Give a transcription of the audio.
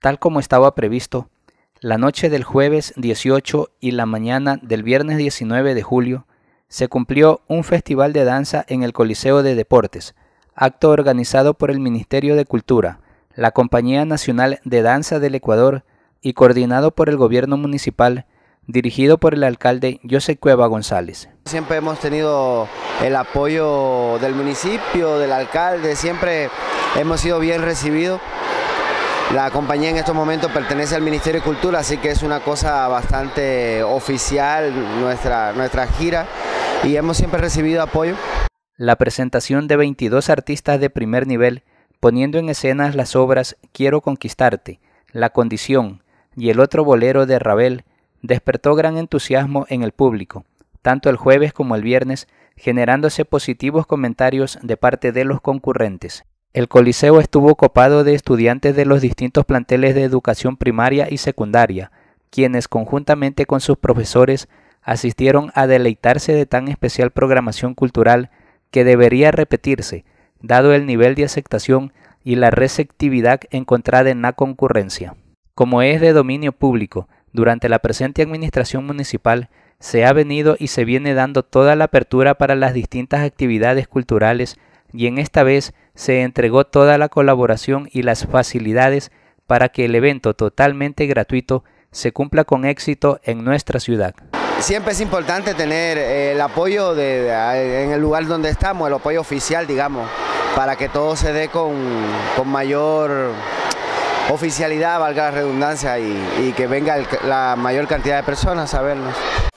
tal como estaba previsto, la noche del jueves 18 y la mañana del viernes 19 de julio se cumplió un festival de danza en el Coliseo de Deportes, acto organizado por el Ministerio de Cultura, la Compañía Nacional de Danza del Ecuador y coordinado por el gobierno municipal, dirigido por el alcalde José Cueva González. Siempre hemos tenido el apoyo del municipio, del alcalde, siempre hemos sido bien recibidos la compañía en estos momentos pertenece al Ministerio de Cultura, así que es una cosa bastante oficial nuestra, nuestra gira y hemos siempre recibido apoyo. La presentación de 22 artistas de primer nivel, poniendo en escenas las obras Quiero conquistarte, La condición y el otro bolero de Ravel, despertó gran entusiasmo en el público, tanto el jueves como el viernes, generándose positivos comentarios de parte de los concurrentes. El Coliseo estuvo copado de estudiantes de los distintos planteles de educación primaria y secundaria, quienes conjuntamente con sus profesores asistieron a deleitarse de tan especial programación cultural que debería repetirse, dado el nivel de aceptación y la receptividad encontrada en la concurrencia. Como es de dominio público, durante la presente administración municipal se ha venido y se viene dando toda la apertura para las distintas actividades culturales y en esta vez se entregó toda la colaboración y las facilidades para que el evento totalmente gratuito se cumpla con éxito en nuestra ciudad. Siempre es importante tener eh, el apoyo ah, en el lugar donde estamos, el apoyo oficial, digamos, para que todo se dé con, mayor oficialidad, valga la redundancia, y, que venga la mayor cantidad de personas a vernos.